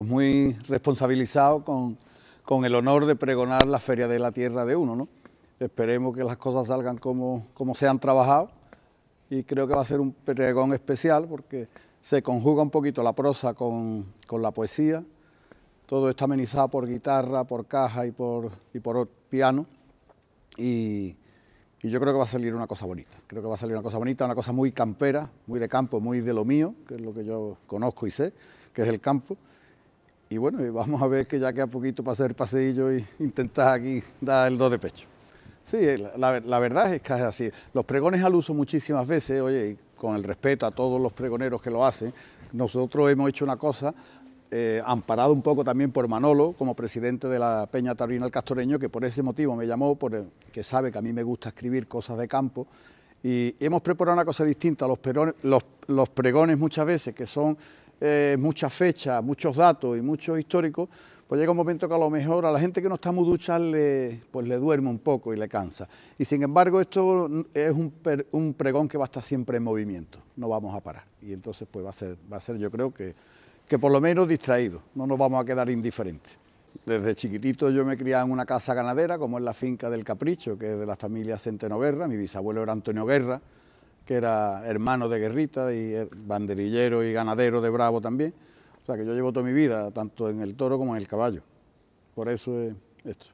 muy responsabilizado con, el honor de pregonar la Feria de la Tierra de uno, ¿no? Esperemos que las cosas salgan como, como se han trabajado y creo que va a ser un pregón especial porque se conjuga un poquito la prosa con, la poesía, todo está amenizado por guitarra, por caja y por, y por piano y, y yo creo que va a salir una cosa bonita, creo que va a salir una cosa bonita, una cosa muy campera, muy de campo, muy de lo mío, que es lo que yo conozco y sé, que es el campo y bueno, y vamos a ver que ya queda poquito para hacer el paseillo y intentar aquí dar el dos de pecho. Sí, la, verdad es que es así. Los pregones al uso muchísimas veces, oye, y con el respeto a todos los pregoneros que lo hacen, nosotros hemos hecho una cosa, eh, amparado un poco también por Manolo, como presidente de la Peña Taurina Castoreño, que por ese motivo me llamó, porque sabe que a mí me gusta escribir cosas de campo, y hemos preparado una cosa distinta, los, los, los pregones muchas veces que son eh, muchas fechas, muchos datos y muchos históricos, pues llega un momento que a lo mejor a la gente que no está muy ducha le, pues le duerme un poco y le cansa. Y sin embargo esto es un, pregón que va a estar siempre en movimiento, no vamos a parar. Y entonces pues va a ser, va a ser yo creo que, que por lo menos distraído, no nos vamos a quedar indiferentes. Desde chiquitito yo me criaba en una casa ganadera, como es la finca del Capricho, que es de la familia Centeno Guerra, mi bisabuelo era Antonio Guerra, que era hermano de guerrita y eh, banderillero y ganadero de Bravo también. O sea que yo llevo toda mi vida, tanto en el toro como en el caballo. Por eso es esto.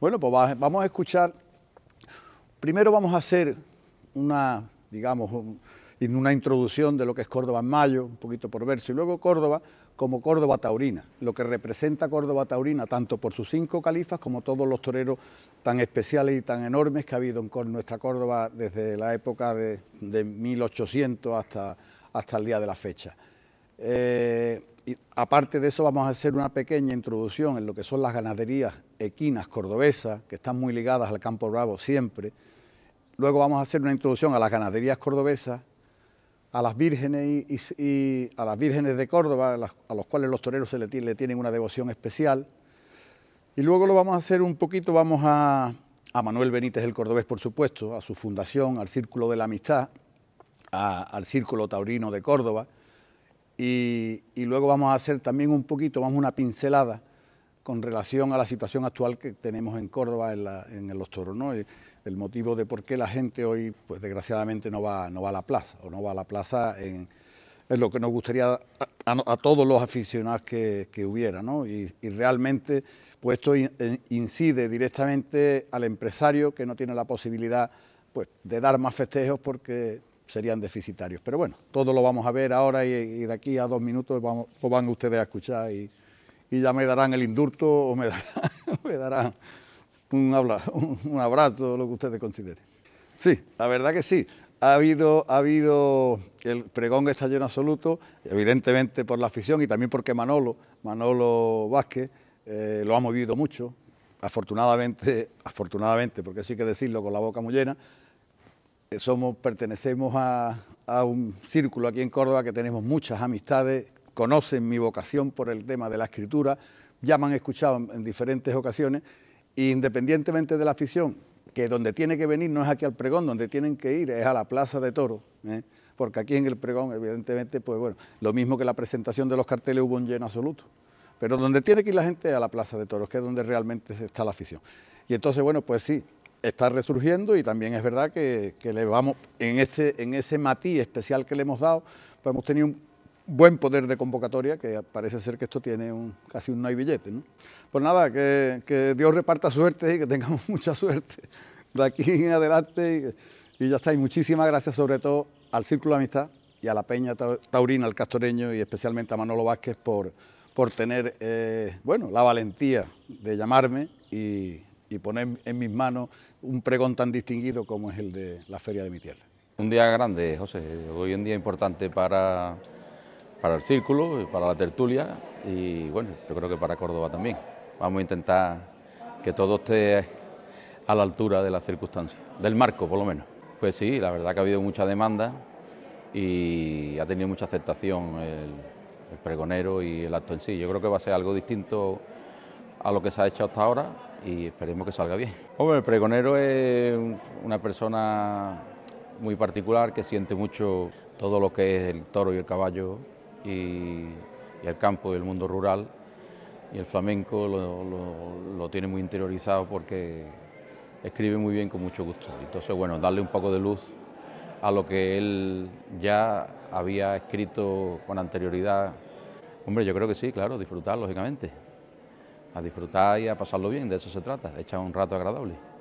Bueno, pues vamos a escuchar. Primero vamos a hacer una, digamos, en una introducción de lo que es Córdoba en mayo, un poquito por verso, y luego Córdoba como Córdoba taurina, lo que representa Córdoba taurina tanto por sus cinco califas como todos los toreros tan especiales y tan enormes que ha habido en nuestra Córdoba desde la época de, 1800 hasta, hasta el día de la fecha. Eh, aparte de eso vamos a hacer una pequeña introducción en lo que son las ganaderías equinas cordobesas, que están muy ligadas al campo bravo siempre. Luego vamos a hacer una introducción a las ganaderías cordobesas a las vírgenes y, a las vírgenes de Córdoba, a, los cuales los toreros se le, tienen una devoción especial. Y luego lo vamos a hacer un poquito, vamos a, a Manuel Benítez el Cordobés, por supuesto, a su fundación, al Círculo de la Amistad, al Círculo Taurino de Córdoba. Y, y luego vamos a hacer también un poquito, vamos a una pincelada con relación a la situación actual que tenemos en Córdoba en, los toros, ¿no? El motivo de por qué la gente hoy, pues desgraciadamente, no va, no va a la plaza, o no va a la plaza en, lo que nos gustaría a, todos los aficionados que, hubiera, ¿no? Y, realmente, pues esto eh, incide directamente al empresario que no tiene la posibilidad, pues, de dar más festejos porque serían deficitarios. Pero bueno, todo lo vamos a ver ahora y, de aquí a dos minutos vamos, pues, van ustedes a escuchar y y ya me darán el indulto o me darán, un, abrazo, lo que ustedes consideren. Sí, la verdad que sí. Ha habido, ha habido, el pregón está lleno absoluto, evidentemente por la afición y también porque Manolo, Manolo Vázquez, eh, lo ha movido mucho, afortunadamente, afortunadamente, porque sí que decirlo con la boca muy llena, eh, somos, pertenecemos a, a un círculo aquí en Córdoba que tenemos muchas amistades conocen mi vocación por el tema de la escritura, ya me han escuchado en diferentes ocasiones, e independientemente de la afición, que donde tiene que venir no es aquí al pregón, donde tienen que ir es a la Plaza de Toro, ¿eh? porque aquí en el pregón, evidentemente, pues bueno, lo mismo que la presentación de los carteles hubo un lleno absoluto. Pero donde tiene que ir la gente es a la Plaza de Toros, que es donde realmente está la afición. Y entonces, bueno, pues sí, está resurgiendo y también es verdad que, le vamos, en, este, en ese matiz especial que le hemos dado, pues hemos tenido un buen poder de convocatoria, que parece ser que esto tiene un, casi un no hay billete. ¿no? Pues nada, que, Dios reparta suerte y que tengamos mucha suerte de aquí en adelante. Y, ya está, y muchísimas gracias sobre todo al Círculo de Amistad y a la Peña Taurina, al Castoreño y especialmente a Manolo Vázquez por, por tener eh, bueno, la valentía de llamarme y, y poner en mis manos un pregón tan distinguido como es el de la Feria de mi Tierra. Un día grande, José, hoy un día importante para para el círculo, y para la tertulia y bueno, yo creo que para Córdoba también. Vamos a intentar que todo esté a la altura de las circunstancias, del marco por lo menos. Pues sí, la verdad que ha habido mucha demanda y ha tenido mucha aceptación el, pregonero y el acto en sí. Yo creo que va a ser algo distinto a lo que se ha hecho hasta ahora y esperemos que salga bien. Hombre, el pregonero es una persona muy particular que siente mucho todo lo que es el toro y el caballo y, el campo campo el mundo rural. Y el flamenco lo, lo, tiene muy interiorizado porque escribe muy bien con mucho gusto. Entonces, bueno, darle un poco de luz a lo que él ya había escrito con anterioridad. Hombre, yo creo que sí, claro, disfrutar, lógicamente. A disfrutar y a pasarlo bien, de eso se trata, ...de echar un rato agradable.